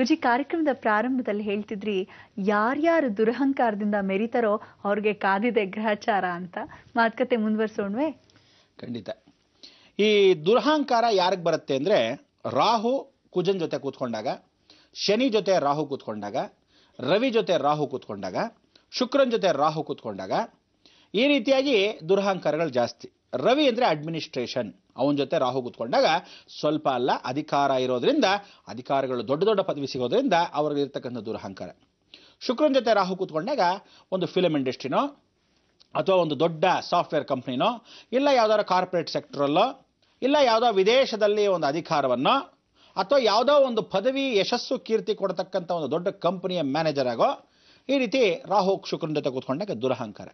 ಗುರುಜಿ ಕಾರ್ಯಕ್ರಮದ ಪ್ರಾರಂಭದಲ್ಲಿ ಹೇಳ್ತಿದ್ರಿ ಯಾರ್ಯಾರು ದುರಹಂಕಾರದಿಂದ ಮೆರಿತಾರೋ ಅವ್ರಿಗೆ ಕಾದಿದೆ ಗ್ರಹಚಾರ ಅಂತ ಮಾತುಕತೆ ಮುಂದುವರಿಸೋಣ್ವೆ ಖಂಡಿತ ಈ ದುರಹಂಕಾರ ಯಾರಿಗೆ ಬರುತ್ತೆ ಅಂದರೆ ರಾಹು ಕುಜನ್ ಜೊತೆ ಕೂತ್ಕೊಂಡಾಗ ಶನಿ ಜೊತೆ ರಾಹು ಕೂತ್ಕೊಂಡಾಗ ರವಿ ಜೊತೆ ರಾಹು ಕೂತ್ಕೊಂಡಾಗ ಶುಕ್ರನ್ ಜೊತೆ ರಾಹು ಕೂತ್ಕೊಂಡಾಗ ಈ ರೀತಿಯಾಗಿ ದುರಹಂಕಾರಗಳು ಜಾಸ್ತಿ ರವಿ ಅಂದರೆ ಅಡ್ಮಿನಿಸ್ಟ್ರೇಷನ್ ಅವನ ಜೊತೆ ರಾಹು ಕೂತ್ಕೊಂಡಾಗ ಸ್ವಲ್ಪ ಅಲ್ಲ ಅಧಿಕಾರ ಇರೋದ್ರಿಂದ ಅಧಿಕಾರಗಳು ದೊಡ್ಡ ದೊಡ್ಡ ಪದವಿ ಸಿಗೋದ್ರಿಂದ ಇರ್ತಕ್ಕಂಥ ದುರಹಂಕಾರ ಶುಕ್ರನ ಜೊತೆ ರಾಹು ಕೂತ್ಕೊಂಡಾಗ ಒಂದು ಫಿಲಮ್ ಇಂಡಸ್ಟ್ರಿನೋ ಅಥವಾ ಒಂದು ದೊಡ್ಡ ಸಾಫ್ಟ್ವೇರ್ ಕಂಪ್ನಿನೋ ಇಲ್ಲ ಯಾವುದಾದ್ರು ಕಾರ್ಪೊರೇಟ್ ಸೆಕ್ಟ್ರಲ್ಲೋ ಇಲ್ಲ ಯಾವುದೋ ವಿದೇಶದಲ್ಲಿ ಒಂದು ಅಧಿಕಾರವನ್ನು ಅಥವಾ ಯಾವುದೋ ಒಂದು ಪದವಿ ಯಶಸ್ಸು ಕೀರ್ತಿ ಕೊಡತಕ್ಕಂಥ ಒಂದು ದೊಡ್ಡ ಕಂಪ್ನಿಯ ಮ್ಯಾನೇಜರ್ ಆಗೋ ಈ ರೀತಿ ರಾಹು ಶುಕ್ರನ ಜೊತೆ ಕೂತ್ಕೊಂಡಾಗ ದುರಹಂಕಾರ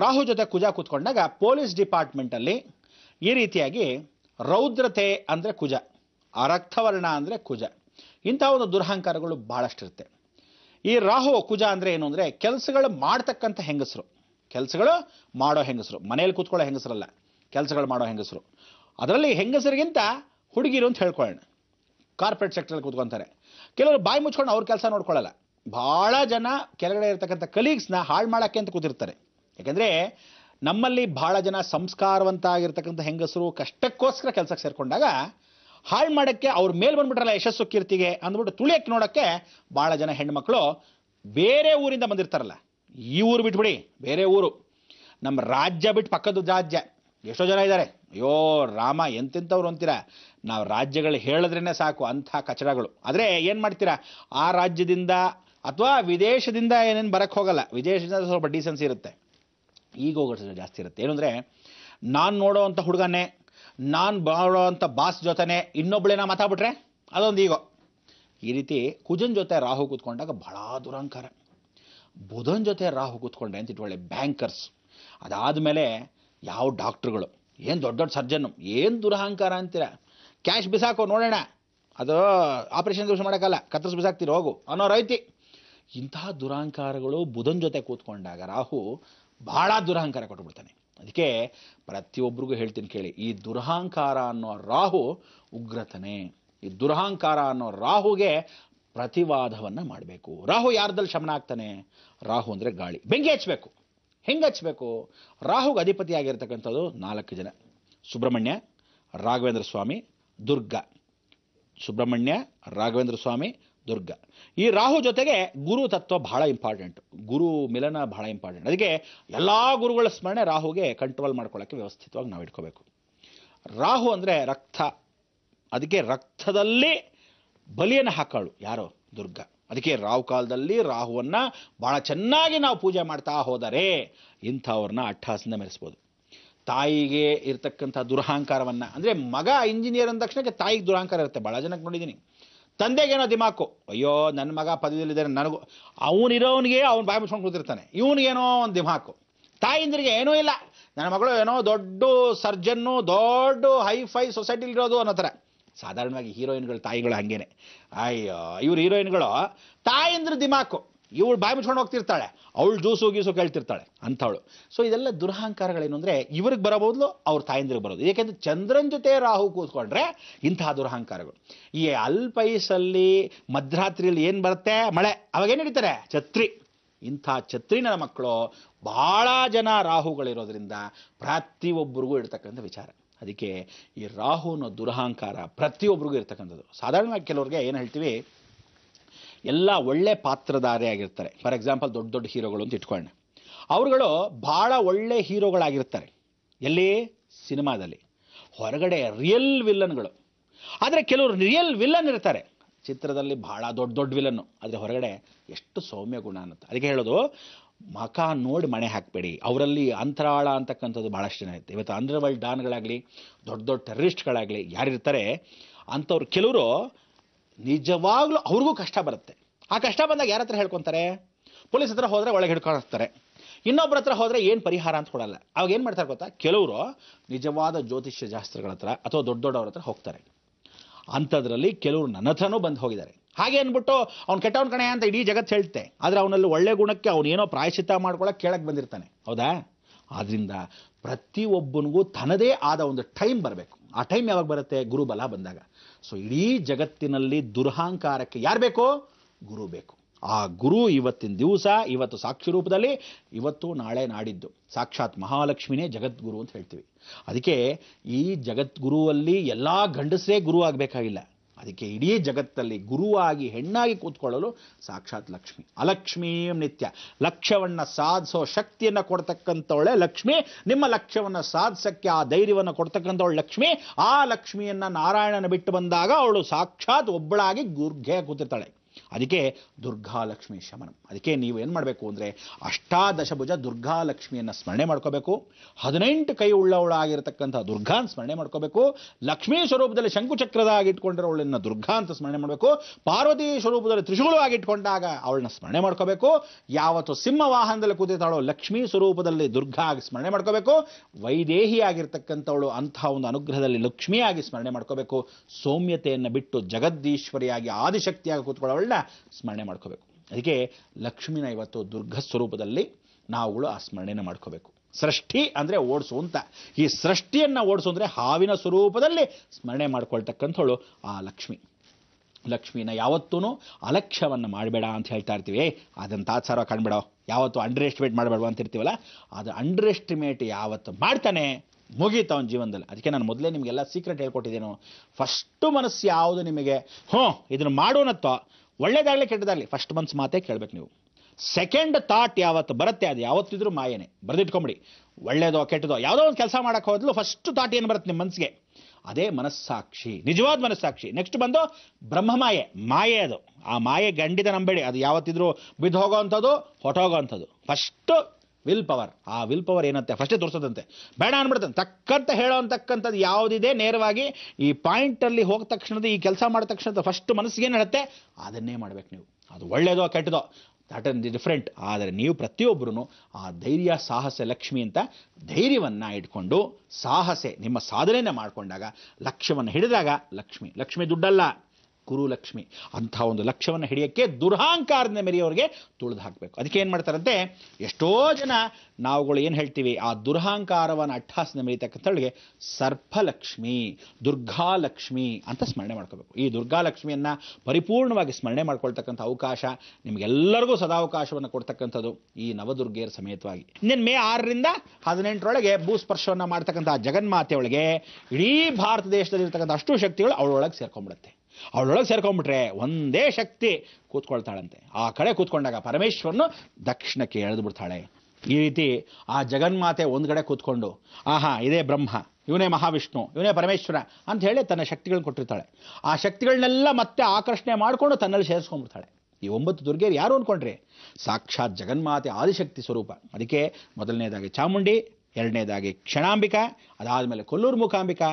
ರಾಹು ಜೊತೆ ಕುಜ ಕೂತ್ಕೊಂಡಾಗ ಪೊಲೀಸ್ ಡಿಪಾರ್ಟ್ಮೆಂಟಲ್ಲಿ ಈ ರೀತಿಯಾಗಿ ರೌದ್ರತೆ ಅಂದರೆ ಕುಜ ಅರಕ್ತವರ್ಣ ಅಂದರೆ ಕುಜ ಇಂಥ ಒಂದು ದುರಹಂಕಾರಗಳು ಬಹಳಷ್ಟಿರುತ್ತೆ ಈ ರಾಹು ಕುಜ ಅಂದರೆ ಏನು ಅಂದರೆ ಕೆಲಸಗಳು ಮಾಡ್ತಕ್ಕಂಥ ಹೆಂಗಸರು ಕೆಲಸಗಳು ಮಾಡೋ ಹೆಂಗಸರು ಮನೆಯಲ್ಲಿ ಕೂತ್ಕೊಳ್ಳೋ ಹೆಂಗಸರಲ್ಲ ಕೆಲಸಗಳು ಮಾಡೋ ಹೆಂಗಸರು ಅದರಲ್ಲಿ ಹೆಂಗಸರಿಗಿಂತ ಹುಡುಗಿರು ಅಂತ ಹೇಳ್ಕೊಳ್ಳೋಣ ಕಾರ್ಪೊರೇಟ್ ಸೆಕ್ಟರ್ ಕೂತ್ಕೊತಾರೆ ಕೆಲವರು ಬಾಯಿ ಮುಚ್ಕೊಂಡು ಅವ್ರ ಕೆಲಸ ನೋಡ್ಕೊಳ್ಳಲ್ಲ ಭಾಳ ಜನ ಕೆಳಗಡೆ ಇರತಕ್ಕಂಥ ಕಲೀಗ್ಸ್ನ ಹಾಳು ಮಾಡೋಕ್ಕೆ ಅಂತ ಕೂತಿರ್ತಾರೆ ಯಾಕೆಂದರೆ ನಮ್ಮಲ್ಲಿ ಭಾಳ ಜನ ಸಂಸ್ಕಾರವಂತ ಆಗಿರ್ತಕ್ಕಂಥ ಹೆಂಗಸರು ಕಷ್ಟಕ್ಕೋಸ್ಕರ ಕೆಲಸಕ್ಕೆ ಸೇರಿಕೊಂಡಾಗ ಹಾಳು ಮಾಡೋಕ್ಕೆ ಅವ್ರ ಮೇಲೆ ಬಂದ್ಬಿಟ್ರಲ್ಲ ಯಶಸ್ಸು ಕೀರ್ತಿಗೆ ಅಂದ್ಬಿಟ್ಟು ತುಳಿಯಕ್ಕೆ ನೋಡೋಕ್ಕೆ ಭಾಳ ಜನ ಹೆಣ್ಮಕ್ಳು ಬೇರೆ ಊರಿಂದ ಬಂದಿರ್ತಾರಲ್ಲ ಈ ಊರು ಬಿಟ್ಬಿಡಿ ಬೇರೆ ಊರು ನಮ್ಮ ರಾಜ್ಯ ಬಿಟ್ಟು ಪಕ್ಕದ ರಾಜ್ಯ ಎಷ್ಟೋ ಜನ ಇದ್ದಾರೆ ಅಯ್ಯೋ ರಾಮ ಎಂತೆಂಥವ್ರು ಅಂತೀರ ನಾವು ರಾಜ್ಯಗಳು ಹೇಳಿದ್ರೇ ಸಾಕು ಅಂಥ ಕಚಡಗಳು ಆದರೆ ಏನು ಮಾಡ್ತೀರಾ ಆ ರಾಜ್ಯದಿಂದ ಅಥವಾ ವಿದೇಶದಿಂದ ಏನೇನು ಬರೋಕ್ಕೆ ಹೋಗಲ್ಲ ವಿದೇಶದಿಂದ ಸ್ವಲ್ಪ ಡೀಸೆನ್ಸ್ ಇರುತ್ತೆ ಈಗೋಗಳು ಜಾಸ್ತಿ ಇರುತ್ತೆ ಏನಂದರೆ ನಾನು ನೋಡೋ ಅಂಥ ಹುಡುಗನೇ ನಾನು ಬಾಳೋ ಅಂಥ ಬಾಸ್ ಜೊತೆನೇ ನಾ ಮಾತಾಡ್ಬಿಟ್ರೆ ಅದೊಂದು ಈಗೋ ಈ ರೀತಿ ಕುಜನ್ ಜೊತೆ ರಾಹು ಕೂತ್ಕೊಂಡಾಗ ಭಾಳ ದುರಂಕಾರ ಬುಧನ್ ಜೊತೆ ರಾಹು ಕೂತ್ಕೊಂಡೆ ಅಂತ ಇಟ್ಕೊಳ್ಳಿ ಬ್ಯಾಂಕರ್ಸ್ ಅದಾದಮೇಲೆ ಯಾವ ಡಾಕ್ಟ್ರುಗಳು ಏನು ದೊಡ್ಡ ದೊಡ್ಡ ಸರ್ಜನ್ನು ಏನು ದುರಹಂಕಾರ ಅಂತೀರ ಕ್ಯಾಶ್ ಬಿಸಾಕೋ ನೋಡೋಣ ಅದು ಆಪ್ರೇಷನ್ ದಿವಸ ಮಾಡೋಕ್ಕಲ್ಲ ಕತ್ತರಿಸಿ ಬಿಸಾಕ್ತೀರಿ ಹೋಗು ಅನ್ನೋ ರೈತಿ ಇಂತಹ ದುರಹಂಕಾರಗಳು ಬುಧನ್ ಜೊತೆ ಕೂತ್ಕೊಂಡಾಗ ರಾಹು ಬಹಳ ದುರಹಂಕಾರ ಬಿಡ್ತಾನೆ ಅದಕ್ಕೆ ಪ್ರತಿಯೊಬ್ಬರಿಗೂ ಹೇಳ್ತೀನಿ ಕೇಳಿ ಈ ದುರಹಂಕಾರ ಅನ್ನೋ ರಾಹು ಉಗ್ರತನೆ ಈ ದುರಹಂಕಾರ ಅನ್ನೋ ರಾಹುಗೆ ಪ್ರತಿವಾದವನ್ನು ಮಾಡಬೇಕು ರಾಹು ಯಾರ್ದಲ್ಲಿ ಶಮನ ಆಗ್ತಾನೆ ರಾಹು ಅಂದರೆ ಗಾಳಿ ಬೆಂಕಿ ಹಚ್ಚಬೇಕು ಹೆಂಗೆ ಹಚ್ಚಬೇಕು ರಾಹುಗೆ ಅಧಿಪತಿಯಾಗಿರ್ತಕ್ಕಂಥದ್ದು ನಾಲ್ಕು ಜನ ಸುಬ್ರಹ್ಮಣ್ಯ ರಾಘವೇಂದ್ರ ಸ್ವಾಮಿ ದುರ್ಗ ಸುಬ್ರಹ್ಮಣ್ಯ ರಾಘವೇಂದ್ರ ಸ್ವಾಮಿ ದುರ್ಗ ಈ ರಾಹು ಜೊತೆಗೆ ಗುರು ತತ್ವ ಬಹಳ ಇಂಪಾರ್ಟೆಂಟ್ ಗುರು ಮಿಲನ ಬಹಳ ಇಂಪಾರ್ಟೆಂಟ್ ಅದಕ್ಕೆ ಎಲ್ಲ ಗುರುಗಳ ಸ್ಮರಣೆ ರಾಹುಗೆ ಕಂಟ್ರೋಲ್ ಮಾಡ್ಕೊಳ್ಳೋಕ್ಕೆ ವ್ಯವಸ್ಥಿತವಾಗಿ ನಾವು ಇಟ್ಕೋಬೇಕು ರಾಹು ಅಂದರೆ ರಕ್ತ ಅದಕ್ಕೆ ರಕ್ತದಲ್ಲಿ ಬಲಿಯನ್ನು ಹಾಕಾಳು ಯಾರೋ ದುರ್ಗ ಅದಕ್ಕೆ ರಾಹು ಕಾಲದಲ್ಲಿ ರಾಹುವನ್ನು ಭಾಳ ಚೆನ್ನಾಗಿ ನಾವು ಪೂಜೆ ಮಾಡ್ತಾ ಹೋದರೆ ಇಂಥವ್ರನ್ನ ಅಟ್ಟಹಾಸದಿಂದ ಮೆರೆಸ್ಬೋದು ತಾಯಿಗೆ ಇರತಕ್ಕಂಥ ದುರಹಂಕಾರವನ್ನು ಅಂದರೆ ಮಗ ಇಂಜಿನಿಯರ್ ಅಂದ ತಕ್ಷಣಕ್ಕೆ ತಾಯಿಗೆ ದುರಹಂಕಾರ ಇರುತ್ತೆ ಭಾಳ ಜನಕ್ಕೆ ನೋಡಿದ್ದೀನಿ ತಂದೆಗೇನೋ ದಿಮಾಕು ಅಯ್ಯೋ ನನ್ನ ಮಗ ಪದವಿಯಲ್ಲಿದ್ದಾನೆ ನನಗೂ ಅವನಿರೋವನಿಗೆ ಅವ್ನು ಬಾಯಿ ಮುಚ್ಕೊಂಡು ಕೂತಿರ್ತಾನೆ ಇವನಿಗೇನೋ ಒಂದು ದಿಮಾಕು ತಾಯಿಂದ್ರಿಗೆ ಏನೂ ಇಲ್ಲ ನನ್ನ ಮಗಳು ಏನೋ ದೊಡ್ಡ ಸರ್ಜನ್ನು ದೊಡ್ಡ ಹೈ ಫೈ ಸೊಸೈಟಿಲಿರೋದು ಅನ್ನೋ ಥರ ಸಾಧಾರಣವಾಗಿ ಹೀರೋಯಿನ್ಗಳು ತಾಯಿಗಳು ಹಾಗೇನೆ ಅಯ್ಯೋ ಇವ್ರು ಹೀರೋಯಿನ್ಗಳು ತಾಯಿಂದ್ರ ದಿಮಾಕು ಇವಳು ಬಾಯಿ ಮುಚ್ಕೊಂಡು ಹೋಗ್ತಿರ್ತಾಳೆ ಅವಳು ಜೂಸು ಗೀಸು ಕೇಳ್ತಿರ್ತಾಳೆ ಅಂಥವಳು ಸೊ ಇದೆಲ್ಲ ದುರಹಂಕಾರಗಳೇನು ಅಂದರೆ ಇವ್ರಿಗೆ ಬರಬಹುದು ಅವ್ರ ತಾಯಂದ್ರಿಗೆ ಬರೋದು ಏಕೆಂದರೆ ಚಂದ್ರನ ಜೊತೆ ರಾಹು ಕೂತ್ಕೊಂಡ್ರೆ ಇಂತಹ ದುರಹಂಕಾರಗಳು ಈ ಅಲ್ಪೈಸಲ್ಲಿ ಮಧ್ಯರಾತ್ರಿಯಲ್ಲಿ ಏನು ಬರುತ್ತೆ ಮಳೆ ಅವಾಗೇನು ಹಿಡಿತಾರೆ ಛತ್ರಿ ಇಂಥ ಛತ್ರಿನ ಮಕ್ಕಳು ಭಾಳ ಜನ ರಾಹುಗಳಿರೋದ್ರಿಂದ ಪ್ರತಿಯೊಬ್ಬರಿಗೂ ಇರ್ತಕ್ಕಂಥ ವಿಚಾರ ಅದಕ್ಕೆ ಈ ರಾಹು ಅನ್ನೋ ದುರಹಂಕಾರ ಪ್ರತಿಯೊಬ್ಬರಿಗೂ ಇರ್ತಕ್ಕಂಥದ್ದು ಸಾಧಾರಣವಾಗಿ ಕೆಲವ್ರಿಗೆ ಏನು ಹೇಳ್ತೀವಿ ಎಲ್ಲ ಒಳ್ಳೆ ಪಾತ್ರಧಾರಿ ಆಗಿರ್ತಾರೆ ಫಾರ್ ಎಕ್ಸಾಂಪಲ್ ದೊಡ್ಡ ದೊಡ್ಡ ಹೀರೋಗಳು ಅಂತ ಇಟ್ಕೊಳ್ಳೋಣ ಅವರುಗಳು ಭಾಳ ಒಳ್ಳೆ ಹೀರೋಗಳಾಗಿರ್ತಾರೆ ಎಲ್ಲಿ ಸಿನಿಮಾದಲ್ಲಿ ಹೊರಗಡೆ ರಿಯಲ್ ವಿಲನ್ಗಳು ಆದರೆ ಕೆಲವರು ರಿಯಲ್ ವಿಲನ್ ಇರ್ತಾರೆ ಚಿತ್ರದಲ್ಲಿ ಭಾಳ ದೊಡ್ಡ ದೊಡ್ಡ ವಿಲನ್ನು ಆದರೆ ಹೊರಗಡೆ ಎಷ್ಟು ಸೌಮ್ಯ ಗುಣ ಅನ್ನುತ್ತೆ ಅದಕ್ಕೆ ಹೇಳೋದು ಮಕ ನೋಡಿ ಮಣೆ ಹಾಕಬೇಡಿ ಅವರಲ್ಲಿ ಅಂತರಾಳ ಅಂತಕ್ಕಂಥದ್ದು ಭಾಳಷ್ಟು ಜನ ಇರುತ್ತೆ ಇವತ್ತು ಅಂಡರ್ವರ್ಲ್ಡ್ ಡಾನ್ಗಳಾಗಲಿ ದೊಡ್ಡ ದೊಡ್ಡ ಟೆರರಿಸ್ಟ್ಗಳಾಗಲಿ ಯಾರಿರ್ತಾರೆ ಅಂಥವ್ರು ಕೆಲವರು ನಿಜವಾಗ್ಲೂ ಅವ್ರಿಗೂ ಕಷ್ಟ ಬರುತ್ತೆ ಆ ಕಷ್ಟ ಬಂದಾಗ ಯಾರ ಹತ್ರ ಹೇಳ್ಕೊತಾರೆ ಪೊಲೀಸ್ ಹತ್ರ ಹೋದರೆ ಒಳಗೆ ಹಿಡ್ಕೊಂಡಿರ್ತಾರೆ ಇನ್ನೊಬ್ಬರ ಹತ್ರ ಹೋದರೆ ಏನು ಪರಿಹಾರ ಅಂತ ಕೊಡಲ್ಲ ಅವಾಗ ಏನು ಮಾಡ್ತಾರೆ ಗೊತ್ತಾ ಕೆಲವರು ನಿಜವಾದ ಜ್ಯೋತಿಷ್ಯ ಶಾಸ್ತ್ರಗಳ ಹತ್ರ ಅಥವಾ ದೊಡ್ಡ ದೊಡ್ಡವ್ರ ಹತ್ರ ಹೋಗ್ತಾರೆ ಅಂಥದ್ರಲ್ಲಿ ಕೆಲವರು ನನ್ನ ಹತ್ರನೂ ಬಂದು ಹೋಗಿದ್ದಾರೆ ಹಾಗೆ ಅಂದ್ಬಿಟ್ಟು ಅವ್ನು ಕೆಟ್ಟವನ ಕಣೆ ಅಂತ ಇಡೀ ಜಗತ್ತು ಹೇಳ್ತೆ ಆದರೆ ಅವನಲ್ಲಿ ಒಳ್ಳೆ ಗುಣಕ್ಕೆ ಅವನೇನೋ ಪ್ರಾಯಶ್ಚಿತ ಮಾಡ್ಕೊಳ್ಳೋಕೆ ಕೇಳಕ್ಕೆ ಬಂದಿರ್ತಾನೆ ಹೌದಾ ಆದ್ದರಿಂದ ಪ್ರತಿಯೊಬ್ಬನಿಗೂ ತನ್ನದೇ ಆದ ಒಂದು ಟೈಮ್ ಬರಬೇಕು ಆ ಟೈಮ್ ಯಾವಾಗ ಬರುತ್ತೆ ಗುರುಬಲ ಬಂದಾಗ ಸೊ ಇಡೀ ಜಗತ್ತಿನಲ್ಲಿ ದುರಹಂಕಾರಕ್ಕೆ ಯಾರು ಬೇಕೋ ಗುರು ಬೇಕು ಆ ಗುರು ಇವತ್ತಿನ ದಿವಸ ಇವತ್ತು ಸಾಕ್ಷಿ ರೂಪದಲ್ಲಿ ಇವತ್ತು ನಾಳೆ ನಾಡಿದ್ದು ಸಾಕ್ಷಾತ್ ಮಹಾಲಕ್ಷ್ಮಿನೇ ಜಗದ್ಗುರು ಅಂತ ಹೇಳ್ತೀವಿ ಅದಕ್ಕೆ ಈ ಜಗದ್ಗುರುವಲ್ಲಿ ಎಲ್ಲ ಗಂಡಸರೇ ಗುರು ಆಗಬೇಕಾಗಿಲ್ಲ ಅದಕ್ಕೆ ಇಡೀ ಜಗತ್ತಲ್ಲಿ ಗುರುವಾಗಿ ಹೆಣ್ಣಾಗಿ ಕೂತ್ಕೊಳ್ಳಲು ಸಾಕ್ಷಾತ್ ಲಕ್ಷ್ಮಿ ಅಲಕ್ಷ್ಮೀಂ ನಿತ್ಯ ಲಕ್ಷ್ಯವನ್ನು ಸಾಧಿಸೋ ಶಕ್ತಿಯನ್ನು ಕೊಡ್ತಕ್ಕಂಥವಳೆ ಲಕ್ಷ್ಮಿ ನಿಮ್ಮ ಲಕ್ಷ್ಯವನ್ನು ಸಾಧಿಸಕ್ಕೆ ಆ ಧೈರ್ಯವನ್ನು ಕೊಡ್ತಕ್ಕಂಥವಳು ಲಕ್ಷ್ಮಿ ಆ ಲಕ್ಷ್ಮಿಯನ್ನು ನಾರಾಯಣನ ಬಿಟ್ಟು ಬಂದಾಗ ಅವಳು ಸಾಕ್ಷಾತ್ ಒಬ್ಬಳಾಗಿ ಗುರ್ಗೆ ಕೂತಿರ್ತಾಳೆ ಅದಕ್ಕೆ ದುರ್ಗಾಲಕ್ಷ್ಮಿ ಶಮನ ಅದಕ್ಕೆ ನೀವು ಏನು ಮಾಡಬೇಕು ಅಂದರೆ ಅಷ್ಟಾದಶಭುಜ ದುರ್ಗಾಲಕ್ಷ್ಮಿಯನ್ನು ಸ್ಮರಣೆ ಮಾಡ್ಕೋಬೇಕು ಹದಿನೆಂಟು ಕೈ ದುರ್ಗಾ ಅಂತ ಸ್ಮರಣೆ ಮಾಡ್ಕೋಬೇಕು ಲಕ್ಷ್ಮೀ ಸ್ವರೂಪದಲ್ಲಿ ಶಂಕುಚಕ್ರದಾಗಿ ಅವಳನ್ನು ದುರ್ಗಾ ಅಂತ ಸ್ಮರಣೆ ಮಾಡಬೇಕು ಪಾರ್ವತಿ ಸ್ವರೂಪದಲ್ಲಿ ತ್ರಿಶೂಲವಾಗಿ ಇಟ್ಕೊಂಡಾಗ ಅವಳನ್ನ ಸ್ಮರಣೆ ಮಾಡ್ಕೋಬೇಕು ಯಾವತ್ತು ಸಿಂಹ ವಾಹನದಲ್ಲಿ ಕೂತಿರ್ತಾಳೋ ಲಕ್ಷ್ಮೀ ಸ್ವರೂಪದಲ್ಲಿ ದುರ್ಗಾ ಆಗಿ ಸ್ಮರಣೆ ಮಾಡ್ಕೋಬೇಕು ವೈದೇಹಿಯಾಗಿರ್ತಕ್ಕಂಥವಳು ಅಂತಹ ಒಂದು ಅನುಗ್ರಹದಲ್ಲಿ ಲಕ್ಷ್ಮಿಯಾಗಿ ಸ್ಮರಣೆ ಮಾಡ್ಕೋಬೇಕು ಸೌಮ್ಯತೆಯನ್ನು ಬಿಟ್ಟು ಜಗದ್ದೀಶ್ವರಿಯಾಗಿ ಆದಿಶಕ್ತಿಯಾಗಿ ಕೂತ್ಕೊಳ್ಳೋಳನ್ನ ಸ್ಮರಣೆ ಮಾಡ್ಕೋಬೇಕು ಅದಕ್ಕೆ ಲಕ್ಷ್ಮಿನ ಇವತ್ತು ದುರ್ಗ ಸ್ವರೂಪದಲ್ಲಿ ನಾವುಗಳು ಆ ಸ್ಮರಣೆನ ಮಾಡ್ಕೋಬೇಕು ಸೃಷ್ಟಿ ಅಂದರೆ ಓಡಿಸು ಅಂತ ಈ ಸೃಷ್ಟಿಯನ್ನು ಓಡಿಸು ಅಂದರೆ ಹಾವಿನ ಸ್ವರೂಪದಲ್ಲಿ ಸ್ಮರಣೆ ಮಾಡ್ಕೊಳ್ತಕ್ಕಂಥವಳು ಆ ಲಕ್ಷ್ಮಿ ಲಕ್ಷ್ಮಿನ ಯಾವತ್ತೂ ಅಲಕ್ಷ್ಯವನ್ನು ಮಾಡಬೇಡ ಅಂತ ಹೇಳ್ತಾ ಇರ್ತೀವಿ ಅದನ್ನು ತಾತ್ಸಾರ ಕಾಣ್ಬೇಡ ಯಾವತ್ತು ಅಂಡರ್ ಎಸ್ಟಿಮೇಟ್ ಮಾಡಬೇಡ ಅಂತ ಇರ್ತೀವಲ್ಲ ಅದು ಅಂಡರ್ ಎಸ್ಟಿಮೇಟ್ ಯಾವತ್ತು ಮಾಡ್ತಾನೆ ಮುಗೀತು ಅವನ ಜೀವನದಲ್ಲಿ ಅದಕ್ಕೆ ನಾನು ಮೊದಲೇ ನಿಮಗೆಲ್ಲ ಸೀಕ್ರೆಟ್ ಹೇಳ್ಕೊಟ್ಟಿದ್ದೇನು ಫಸ್ಟು ಮನಸ್ಸು ಯಾವುದು ನಿಮಗೆ ಹ್ಞೂ ಇದನ್ನು ಮಾಡೋಣತ್ತೋ ಒಳ್ಳೇದಾಗಲಿ ಕೆಟ್ಟದಾಗಲಿ ಫಸ್ಟ್ ಮಂತ್ಸ್ ಮಾತೇ ಕೇಳಬೇಕು ನೀವು ಸೆಕೆಂಡ್ ಥಾಟ್ ಯಾವತ್ತು ಬರುತ್ತೆ ಅದು ಯಾವತ್ತಿದ್ರೂ ಮಾಯನೇ ಬರೆದಿಟ್ಕೊಂಬಿಡಿ ಒಳ್ಳೇದೋ ಕೆಟ್ಟದೋ ಯಾವುದೋ ಒಂದು ಕೆಲಸ ಮಾಡೋಕ್ಕೆ ಹೋದಲು ಫಸ್ಟ್ ಥಾಟ್ ಏನು ಬರುತ್ತೆ ನಿಮ್ಮ ಮನಸ್ಸಿಗೆ ಅದೇ ಮನಸ್ಸಾಕ್ಷಿ ನಿಜವಾದ ಮನಸ್ಸಾಕ್ಷಿ ನೆಕ್ಸ್ಟ್ ಬಂದು ಬ್ರಹ್ಮ ಮಾಯೆ ಅದು ಆ ಮಾಯೆ ಗಂಡಿದ ನಂಬೇಡಿ ಅದು ಯಾವತ್ತಿದ್ರೂ ಬಿದ್ದು ಹೋಗೋ ಅಂಥದ್ದು ಹೊಟ್ಟೋಗೋ ಅಂಥದ್ದು ಫಸ್ಟು ವಿಲ್ ಪವರ್ ಆ ವಿಲ್ ಪವರ್ ಏನಂತೆ ಫಸ್ಟೇ ತೋರಿಸೋದಂತೆ ಬೇಡ ಅನ್ಬಿಡ್ತಾನೆ ತಕ್ಕಂತ ಹೇಳೋ ಅಂತಕ್ಕಂಥದ್ದು ಯಾವುದಿದೆ ನೇರವಾಗಿ ಈ ಪಾಯಿಂಟಲ್ಲಿ ಹೋಗ ತಕ್ಷಣದ ಈ ಕೆಲಸ ಮಾಡಿದ ತಕ್ಷಣದ ಫಸ್ಟ್ ಮನಸ್ಸಿಗೆ ಏನು ಹೇಳುತ್ತೆ ಅದನ್ನೇ ಮಾಡ್ಬೇಕು ನೀವು ಅದು ಒಳ್ಳೆಯದೋ ಕೆಟ್ಟದೋ ದಟ್ ದಿ ಡಿಫ್ರೆಂಟ್ ಆದರೆ ನೀವು ಪ್ರತಿಯೊಬ್ಬರೂ ಆ ಧೈರ್ಯ ಸಾಹಸ ಲಕ್ಷ್ಮಿ ಅಂತ ಧೈರ್ಯವನ್ನು ಇಟ್ಕೊಂಡು ಸಾಹಸೆ ನಿಮ್ಮ ಸಾಧನೆಯನ್ನು ಮಾಡಿಕೊಂಡಾಗ ಲಕ್ಷ್ಯವನ್ನು ಹಿಡಿದಾಗ ಲಕ್ಷ್ಮಿ ಲಕ್ಷ್ಮಿ ದುಡ್ಡಲ್ಲ ಗುರುಲಕ್ಷ್ಮಿ ಅಂಥ ಒಂದು ಲಕ್ಷ್ಯವನ್ನು ಹಿಡಿಯೋಕ್ಕೆ ದುರ್ಹಾಂಕಾರದಿಂದ ಮೆರೆಯೋರಿಗೆ ತುಳಿದು ಹಾಕಬೇಕು ಅದಕ್ಕೆ ಏನು ಮಾಡ್ತಾರಂತೆ ಎಷ್ಟೋ ಜನ ನಾವುಗಳು ಏನು ಹೇಳ್ತೀವಿ ಆ ದುರ್ಹಾಂಕಾರವನ್ನು ಅಟ್ಟಹಾಸನ ಮೆರೀತಕ್ಕಂಥವಳಿಗೆ ಸರ್ಪಲಕ್ಷ್ಮಿ ದುರ್ಗಾಲಕ್ಷ್ಮಿ ಅಂತ ಸ್ಮರಣೆ ಮಾಡ್ಕೋಬೇಕು ಈ ದುರ್ಗಾಲಕ್ಷ್ಮಿಯನ್ನು ಪರಿಪೂರ್ಣವಾಗಿ ಸ್ಮರಣೆ ಮಾಡ್ಕೊಳ್ತಕ್ಕಂಥ ಅವಕಾಶ ನಿಮಗೆಲ್ಲರಿಗೂ ಸದಾವಕಾಶವನ್ನು ಕೊಡ್ತಕ್ಕಂಥದ್ದು ಈ ನವದುರ್ಗೆಯರ ಸಮೇತವಾಗಿ ಇನ್ನೇನು ಮೇ ಆರರಿಂದ ಹದಿನೆಂಟರೊಳಗೆ ಭೂಸ್ಪರ್ಶವನ್ನು ಮಾಡ್ತಕ್ಕಂಥ ಜಗನ್ಮಾತೆಯೊಳಗೆ ಇಡೀ ಭಾರತ ದೇಶದಲ್ಲಿರ್ತಕ್ಕಂಥ ಅಷ್ಟು ಶಕ್ತಿಗಳು ಅವಳೊಳಗೆ ಸೇರ್ಕೊಂಡ್ಬಿಡುತ್ತೆ ಅವಳೊಳಗೆ ಸೇರ್ಕೊಂಡ್ಬಿಟ್ರೆ ಒಂದೇ ಶಕ್ತಿ ಕೂತ್ಕೊಳ್ತಾಳಂತೆ ಆ ಕಡೆ ಕೂತ್ಕೊಂಡಾಗ ಪರಮೇಶ್ವರನು ದಕ್ಷಿಣಕ್ಕೆ ಎಳೆದು ಬಿಡ್ತಾಳೆ ಈ ರೀತಿ ಆ ಜಗನ್ಮಾತೆ ಒಂದು ಕಡೆ ಕೂತ್ಕೊಂಡು ಆಹಾ ಇದೇ ಬ್ರಹ್ಮ ಇವನೇ ಮಹಾವಿಷ್ಣು ಇವನೇ ಪರಮೇಶ್ವರ ಅಂತ ಹೇಳಿ ತನ್ನ ಶಕ್ತಿಗಳನ್ನ ಕೊಟ್ಟಿರ್ತಾಳೆ ಆ ಶಕ್ತಿಗಳನ್ನೆಲ್ಲ ಮತ್ತೆ ಆಕರ್ಷಣೆ ಮಾಡಿಕೊಂಡು ತನ್ನಲ್ಲಿ ಸೇರಿಸ್ಕೊಂಡ್ಬಿಡ್ತಾಳೆ ಈ ಒಂಬತ್ತು ದುರ್ಗೆಯರು ಯಾರು ಅಂದ್ಕೊಂಡ್ರಿ ಸಾಕ್ಷಾತ್ ಜಗನ್ಮಾತೆ ಆದಿಶಕ್ತಿ ಸ್ವರೂಪ ಅದಕ್ಕೆ ಮೊದಲನೇದಾಗಿ ಚಾಮುಂಡಿ ಎರಡನೇದಾಗಿ ಕ್ಷಣಾಂಬಿಕ ಅದಾದಮೇಲೆ ಕೊಲ್ಲೂರು ಮೂಕಾಂಬಿಕಾ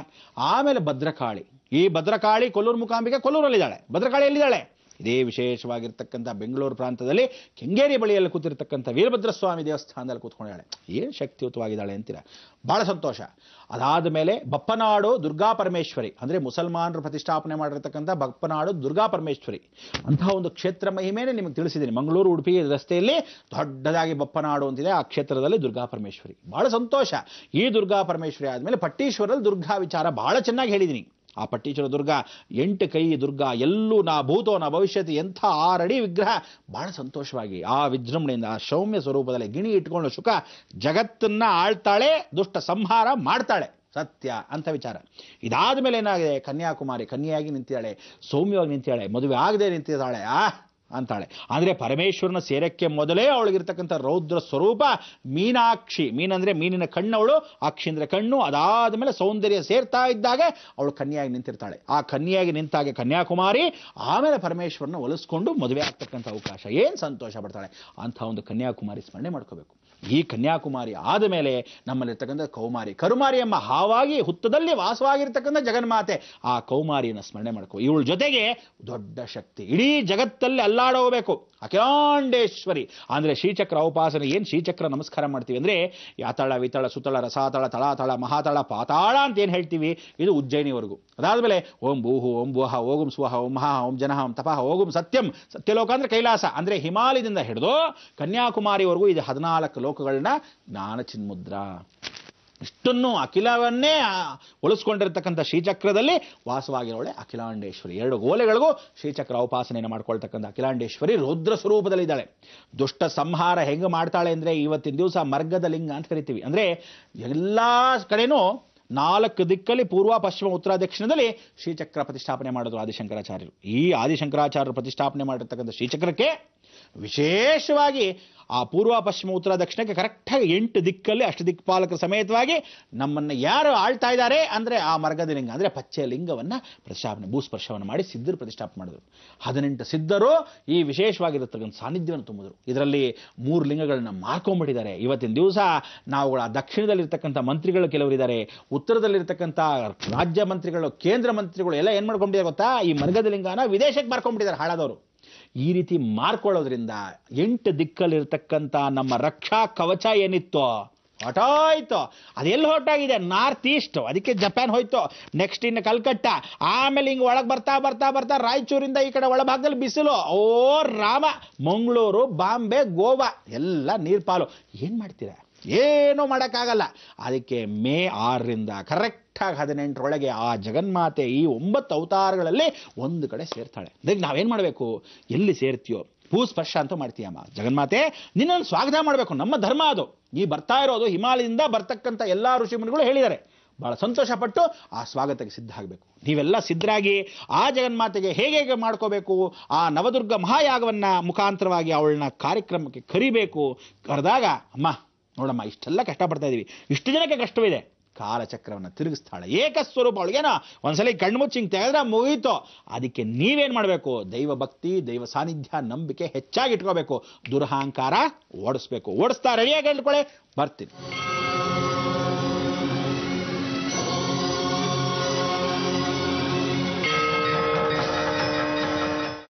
ಆಮೇಲೆ ಭದ್ರಕಾಳಿ ಈ ಭದ್ರಕಾಳಿ ಕೊಲ್ಲೂರು ಮುಖಾಂಬಿಕೆ ಕೊಲ್ಲೂರಲ್ಲಿದ್ದಾಳೆ ಭದ್ರಕಾಳಿ ಎಲ್ಲಿದ್ದಾಳೆ ಇದೇ ವಿಶೇಷವಾಗಿರ್ತಕ್ಕಂಥ ಬೆಂಗಳೂರು ಪ್ರಾಂತದಲ್ಲಿ ಕೆಂಗೇರಿ ಬಳಿಯಲ್ಲಿ ಕೂತಿರ್ತಕ್ಕಂಥ ವೀರಭದ್ರಸ್ವಾಮಿ ದೇವಸ್ಥಾನದಲ್ಲಿ ಕೂತ್ಕೊಂಡಿದ್ದಾಳೆ ಏನು ಶಕ್ತಿಯುತವಾಗಿದ್ದಾಳೆ ಅಂತೀರ ಭಾಳ ಸಂತೋಷ ಅದಾದ ಮೇಲೆ ಬಪ್ಪನಾಡು ದುರ್ಗಾ ಪರಮೇಶ್ವರಿ ಅಂದರೆ ಮುಸಲ್ಮಾನರು ಪ್ರತಿಷ್ಠಾಪನೆ ಮಾಡಿರ್ತಕ್ಕಂಥ ಬಪ್ಪನಾಡು ದುರ್ಗಾ ಪರಮೇಶ್ವರಿ ಅಂತಹ ಒಂದು ಕ್ಷೇತ್ರ ಮಹಿಮೆಯೇ ನಿಮಗೆ ತಿಳಿಸಿದ್ದೀನಿ ಮಂಗಳೂರು ಉಡುಪಿ ರಸ್ತೆಯಲ್ಲಿ ದೊಡ್ಡದಾಗಿ ಬಪ್ಪನಾಡು ಅಂತಿದೆ ಆ ಕ್ಷೇತ್ರದಲ್ಲಿ ದುರ್ಗಾ ಪರಮೇಶ್ವರಿ ಭಾಳ ಸಂತೋಷ ಈ ದುರ್ಗಾ ಪರಮೇಶ್ವರಿ ಆದಮೇಲೆ ಪಟ್ಟೀಶ್ವರದಲ್ಲಿ ದುರ್ಗಾ ವಿಚಾರ ಭಾಳ ಚೆನ್ನಾಗಿ ಹೇಳಿದ್ದೀನಿ ಆ ಪಟ್ಟೀಚರ ದುರ್ಗ ಎಂಟು ಕೈ ದುರ್ಗ ಎಲ್ಲೂ ನಾ ಭೂತೋ ನಾ ಭವಿಷ್ಯತಿ ಎಂಥ ಆರಡಿ ವಿಗ್ರಹ ಬಹಳ ಸಂತೋಷವಾಗಿ ಆ ವಿಜೃಂಭಣೆಯಿಂದ ಆ ಸೌಮ್ಯ ಸ್ವರೂಪದಲ್ಲಿ ಗಿಣಿ ಇಟ್ಕೊಂಡು ಶುಕ ಜಗತ್ತನ್ನ ಆಳ್ತಾಳೆ ದುಷ್ಟ ಸಂಹಾರ ಮಾಡ್ತಾಳೆ ಸತ್ಯ ಅಂತ ವಿಚಾರ ಇದಾದ ಮೇಲೆ ಏನಾಗಿದೆ ಕನ್ಯಾಕುಮಾರಿ ಕನ್ಯೆಯಾಗಿ ನಿಂತಿದ್ದಾಳೆ ಸೌಮ್ಯವಾಗಿ ನಿಂತಿದ್ದಾಳೆ ಮದುವೆ ಆಗದೆ ನಿಂತಿದ್ದಾಳೆ ಆ ಅಂತಾಳೆ ಆದರೆ ಪರಮೇಶ್ವರನ ಸೇರಕ್ಕೆ ಮೊದಲೇ ಅವಳಿಗಿರ್ತಕ್ಕಂಥ ರೌದ್ರ ಸ್ವರೂಪ ಮೀನಾಕ್ಷಿ ಮೀನಂದ್ರೆ ಮೀನಿನ ಕಣ್ಣವಳು ಅಕ್ಷಿ ಅಂದರೆ ಕಣ್ಣು ಅದಾದ ಮೇಲೆ ಸೌಂದರ್ಯ ಸೇರ್ತಾ ಇದ್ದಾಗ ಅವಳು ಕನ್ಯಾಗಿ ನಿಂತಿರ್ತಾಳೆ ಆ ಕನ್ಯಾಗಿ ನಿಂತಾಗೆ ಕನ್ಯಾಕುಮಾರಿ ಆಮೇಲೆ ಪರಮೇಶ್ವರನ ಒಲಿಸ್ಕೊಂಡು ಮದುವೆ ಆಗ್ತಕ್ಕಂಥ ಅವಕಾಶ ಏನು ಸಂತೋಷ ಪಡ್ತಾಳೆ ಅಂಥ ಒಂದು ಕನ್ಯಾಕುಮಾರಿ ಸ್ಮರಣೆ ಮಾಡ್ಕೋಬೇಕು ಈ ಕನ್ಯಾಕುಮಾರಿ ಆದ ಮೇಲೆ ನಮ್ಮಲ್ಲಿರ್ತಕ್ಕಂಥ ಕೌಮಾರಿ ಕರುಮಾರಿ ಎಂಬ ಹಾವಾಗಿ ಹುತ್ತದಲ್ಲಿ ವಾಸವಾಗಿರ್ತಕ್ಕಂಥ ಜಗನ್ಮಾತೆ ಆ ಕೌಮಾರಿಯನ್ನು ಸ್ಮರಣೆ ಮಾಡ್ಕೋ ಇವಳ ಜೊತೆಗೆ ದೊಡ್ಡ ಶಕ್ತಿ ಇಡೀ ಜಗತ್ತಲ್ಲಿ ಅಲ್ಲಾಡೋಗಬೇಕು ಅಖಿಲಾಂಡೇಶ್ವರಿ ಅಂದರೆ ಶ್ರೀಚಕ್ರ ಉಪಾಸನೆ ಏನು ಶ್ರೀಚಕ್ರ ನಮಸ್ಕಾರ ಮಾಡ್ತೀವಿ ಅಂದರೆ ಯಾತಳ ವಿತಳ ಸುತಳ ರಸಾತಳ ತಳಾತಳ ಮಹಾತಳ ಪಾತಾಳ ಅಂತ ಏನು ಹೇಳ್ತೀವಿ ಇದು ಉಜ್ಜಯಿನಿವರೆಗೂ ಅದಾದಮೇಲೆ ಓಂ ಭೂಹು ಓಂ ಭೂಹ ಓಗುಂ ಸ್ವಹ ಓಂ ಮಹಾ ಓಂ ಜನಹ ಓಂ ತಪಹ ಓಗುಂ ಸತ್ಯಂ ಸತ್ಯಲೋಕ ಅಂದರೆ ಕೈಲಾಸ ಅಂದರೆ ಹಿಮಾಲಯದಿಂದ ಹಿಡಿದು ಕನ್ಯಾಕುಮಾರಿವರೆಗೂ ಇದು ಹದಿನಾಲ್ಕು ಲೋಕಗಳನ್ನ ಜ್ಞಾನ ಚಿನ್ಮುದ್ರಾ ಇಷ್ಟನ್ನು ಅಖಿಲವನ್ನೇ ಉಳಿಸ್ಕೊಂಡಿರ್ತಕ್ಕಂಥ ಶ್ರೀಚಕ್ರದಲ್ಲಿ ವಾಸವಾಗಿರೋಳೆ ಅಖಿಲಾಂಡೇಶ್ವರಿ ಎರಡು ಗೋಲೆಗಳಿಗೂ ಶ್ರೀಚಕ್ರ ಉಪಾಸನೆಯನ್ನು ಮಾಡ್ಕೊಳ್ತಕ್ಕಂಥ ಅಖಿಲಾಂಡೇಶ್ವರಿ ರುದ್ರ ಸ್ವರೂಪದಲ್ಲಿದ್ದಾಳೆ ದುಷ್ಟ ಸಂಹಾರ ಹೆಂಗೆ ಮಾಡ್ತಾಳೆ ಅಂದರೆ ಇವತ್ತಿನ ದಿವಸ ಮರ್ಗದ ಲಿಂಗ ಅಂತ ಕರಿತೀವಿ ಅಂದರೆ ಎಲ್ಲ ಕಡೆನೂ ನಾಲ್ಕು ದಿಕ್ಕಲ್ಲಿ ಪೂರ್ವ ಪಶ್ಚಿಮ ಉತ್ತರ ದಕ್ಷಿಣದಲ್ಲಿ ಶ್ರೀಚಕ್ರ ಪ್ರತಿಷ್ಠಾಪನೆ ಮಾಡಿದ್ರು ಆದಿಶಂಕರಾಚಾರ್ಯರು ಈ ಆದಿಶಂಕರಾಚಾರ್ಯರು ಪ್ರತಿಷ್ಠಾಪನೆ ಮಾಡಿರ್ತಕ್ಕಂಥ ಶ್ರೀಚಕ್ರಕ್ಕೆ ವಿಶೇಷವಾಗಿ ಆ ಪೂರ್ವ ಪಶ್ಚಿಮ ಉತ್ತರ ದಕ್ಷಿಣಕ್ಕೆ ಕರೆಕ್ಟಾಗಿ ಎಂಟು ದಿಕ್ಕಲ್ಲಿ ಪಾಲಕರ ಸಮೇತವಾಗಿ ನಮ್ಮನ್ನು ಯಾರು ಆಳ್ತಾ ಇದ್ದಾರೆ ಅಂದರೆ ಆ ಮರ್ಗದ ಲಿಂಗ ಅಂದರೆ ಪಚ್ಚೆ ಲಿಂಗವನ್ನು ಪ್ರತಿಷ್ಠಾಪನೆ ಭೂಸ್ಪರ್ಶವನ್ನು ಮಾಡಿ ಸಿದ್ಧರು ಪ್ರತಿಷ್ಠಾಪನೆ ಮಾಡಿದರು ಹದಿನೆಂಟು ಸಿದ್ಧರು ಈ ವಿಶೇಷವಾಗಿರತಕ್ಕಂಥ ಸಾನ್ನಿಧ್ಯವನ್ನು ತುಂಬಿದರು ಇದರಲ್ಲಿ ಮೂರು ಲಿಂಗಗಳನ್ನು ಮಾರ್ಕೊಂಬಿಟ್ಟಿದ್ದಾರೆ ಇವತ್ತಿನ ದಿವಸ ನಾವು ಆ ದಕ್ಷಿಣದಲ್ಲಿರ್ತಕ್ಕಂಥ ಮಂತ್ರಿಗಳು ಕೆಲವರಿದ್ದಾರೆ ಉತ್ತರದಲ್ಲಿರ್ತಕ್ಕಂಥ ರಾಜ್ಯ ಮಂತ್ರಿಗಳು ಕೇಂದ್ರ ಮಂತ್ರಿಗಳು ಎಲ್ಲ ಏನು ಮಾಡ್ಕೊಂಡಿದ್ದಾರೆ ಗೊತ್ತಾ ಈ ಮರ್ಗದ ಲಿಂಗನ ವಿದೇಶಕ್ಕೆ ಮಾರ್ಕೊಂಡ್ಬಿಟ್ಟಿದ್ದಾರೆ ಹಾಳಾದವರು ಈ ರೀತಿ ಮಾರ್ಕೊಳ್ಳೋದ್ರಿಂದ ಎಂಟು ದಿಕ್ಕಲ್ಲಿರ್ತಕ್ಕಂಥ ನಮ್ಮ ರಕ್ಷಾ ಕವಚ ಏನಿತ್ತು ಹೊಟ್ಟೋಯ್ತು ಅದೆಲ್ಲಿ ಹೊಟ್ಟಾಗಿದೆ ನಾರ್ತ್ ಈಸ್ಟ್ ಅದಕ್ಕೆ ಜಪಾನ್ ಹೋಯ್ತು ನೆಕ್ಸ್ಟ್ ಇನ್ನು ಕಲ್ಕಟ್ಟ ಆಮೇಲೆ ಹಿಂಗೆ ಒಳಗೆ ಬರ್ತಾ ಬರ್ತಾ ಬರ್ತಾ ರಾಯಚೂರಿಂದ ಈ ಕಡೆ ಒಳಭಾಗದಲ್ಲಿ ಬಿಸಿಲು ಓ ರಾಮ ಮಂಗಳೂರು ಬಾಂಬೆ ಗೋವಾ ಎಲ್ಲ ನೀರ್ಪಾಲು ಏನು ಮಾಡ್ತೀರಾ ಏನೂ ಮಾಡೋಕ್ಕಾಗಲ್ಲ ಅದಕ್ಕೆ ಮೇ ಆರರಿಂದ ಕರೆಕ್ಟಾಗಿ ಹದಿನೆಂಟರೊಳಗೆ ಆ ಜಗನ್ಮಾತೆ ಈ ಒಂಬತ್ತು ಅವತಾರಗಳಲ್ಲಿ ಒಂದು ಕಡೆ ಸೇರ್ತಾಳೆ ಅದಕ್ಕೆ ನಾವೇನು ಮಾಡಬೇಕು ಎಲ್ಲಿ ಸೇರ್ತೀಯೋ ಸ್ಪರ್ಶ ಅಂತ ಮಾಡ್ತೀಯಮ್ಮ ಜಗನ್ಮಾತೆ ನಿನ್ನನ್ನು ಸ್ವಾಗತ ಮಾಡಬೇಕು ನಮ್ಮ ಧರ್ಮ ಅದು ಈ ಬರ್ತಾ ಇರೋದು ಹಿಮಾಲಯದಿಂದ ಬರ್ತಕ್ಕಂಥ ಎಲ್ಲ ಋಷಿಮುನಿಗಳು ಹೇಳಿದ್ದಾರೆ ಭಾಳ ಸಂತೋಷಪಟ್ಟು ಆ ಸ್ವಾಗತಕ್ಕೆ ಸಿದ್ಧ ಆಗಬೇಕು ನೀವೆಲ್ಲ ಸಿದ್ಧರಾಗಿ ಆ ಜಗನ್ಮಾತೆಗೆ ಹೇಗೆ ಹೇಗೆ ಮಾಡ್ಕೋಬೇಕು ಆ ನವದುರ್ಗ ಮಹಾಯಾಗವನ್ನು ಮುಖಾಂತರವಾಗಿ ಅವಳನ್ನ ಕಾರ್ಯಕ್ರಮಕ್ಕೆ ಕರಿಬೇಕು ಕರೆದಾಗ ಅಮ್ಮ ನೋಡಮ್ಮ ಇಷ್ಟೆಲ್ಲ ಕಷ್ಟಪಡ್ತಾ ಇದ್ದೀವಿ ಇಷ್ಟು ಜನಕ್ಕೆ ಕಷ್ಟವಿದೆ ಕಾಲಚಕ್ರವನ್ನು ತಿರುಗಿಸ್ತಾಳೆ ಏಕಸ್ವರೂಪ ಏನೋ ಒಂದ್ಸಲಿ ಕಣ್ಮುಚ್ಚಿಂಗ್ ತೆಗೆದ್ರೆ ಮುಗೀತು ಅದಕ್ಕೆ ನೀವೇನು ಮಾಡಬೇಕು ದೈವ ಭಕ್ತಿ ದೈವ ಸಾನ್ನಿಧ್ಯ ನಂಬಿಕೆ ಹೆಚ್ಚಾಗಿ ಇಟ್ಕೋಬೇಕು ದುರಹಂಕಾರ ಓಡಿಸ್ಬೇಕು ಓಡಿಸ್ತಾ ರೆಡಿಯಾಗಿ ಹೇಳ್ಕೊಳ್ಳಿ ಬರ್ತೀನಿ